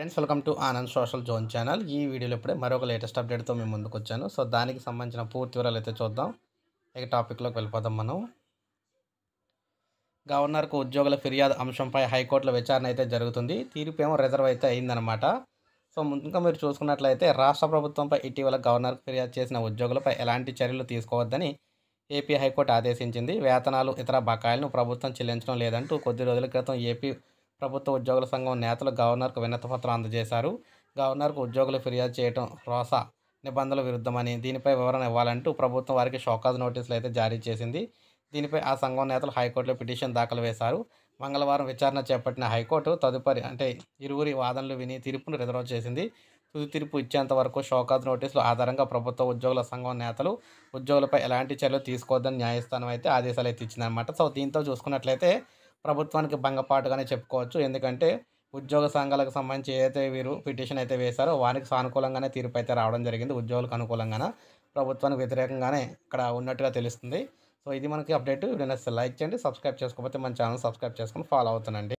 friends welcome to Anand social zone channel ఈ వీడియోలో ఇప్పుడే మరొక లేటెస్ట్ అప్డేట్తో మేము ముందుకు వచ్చాను సో దానికి సంబంధించిన పూర్తి వివరాలు అయితే చూద్దాం ఇక టాపిక్లోకి వెళ్ళిపోదాం మనం గవర్నర్కు ఉద్యోగుల ఫిర్యాదు అంశంపై హైకోర్టులో విచారణ అయితే జరుగుతుంది తీర్పు ఏమో రిజర్వ్ అయితే అయిందనమాట సో ఇంకా మీరు చూసుకున్నట్లయితే రాష్ట్ర ప్రభుత్వంపై ఇటీవల గవర్నర్కు ఫిర్యాదు చేసిన ఉద్యోగులపై ఎలాంటి చర్యలు తీసుకోవద్దని ఏపీ హైకోర్టు ఆదేశించింది వేతనాలు ఇతర బకాయిలను ప్రభుత్వం చెల్లించడం లేదంటూ కొద్ది రోజుల క్రితం ఏపీ ప్రభుత్వ ఉద్యోగుల సంఘం నేతలు గవర్నర్కు పత్రం అందజేశారు గవర్నర్కు ఉద్యోగులు ఫిర్యాదు చేయడం రోసా నిబంధనల విరుద్ధమని దీనిపై వివరణ ఇవ్వాలంటూ ప్రభుత్వం వారికి షోకాజ్ నోటీసులు అయితే జారీ చేసింది దీనిపై ఆ సంఘం నేతలు హైకోర్టులో పిటిషన్ దాఖలు వేశారు మంగళవారం విచారణ చేపట్టిన హైకోర్టు తదుపరి అంటే ఇరువురి వాదనలు విని తీర్పును రిజర్వ్ చేసింది తుది తీర్పు ఇచ్చేంత వరకు షోకాజ్ నోటీసులు ఆధారంగా ప్రభుత్వ ఉద్యోగుల సంఘం నేతలు ఉద్యోగులపై ఎలాంటి చర్యలు తీసుకోవద్దని న్యాయస్థానం అయితే ఆదేశాలు అయితే ఇచ్చిందనమాట సో దీంతో చూసుకున్నట్లయితే ప్రభుత్వానికి భంగపాటుగానే చెప్పుకోవచ్చు ఎందుకంటే ఉద్యోగ సంఘాలకు సంబంధించి ఏదైతే వీరు పిటిషన్ అయితే వేశారో వారికి సానుకూలంగానే తీర్పు అయితే రావడం జరిగింది ఉద్యోగులకు అనుకూలంగానే ప్రభుత్వానికి వ్యతిరేకంగానే ఇక్కడ ఉన్నట్టుగా తెలుస్తుంది సో ఇది మనకి అప్డేట్ వీడియో లైక్ చేయండి సబ్స్క్రైబ్ చేసుకోకపోతే మన ఛానల్ సబ్స్క్రైబ్ చేసుకొని ఫాలో అవుతానండి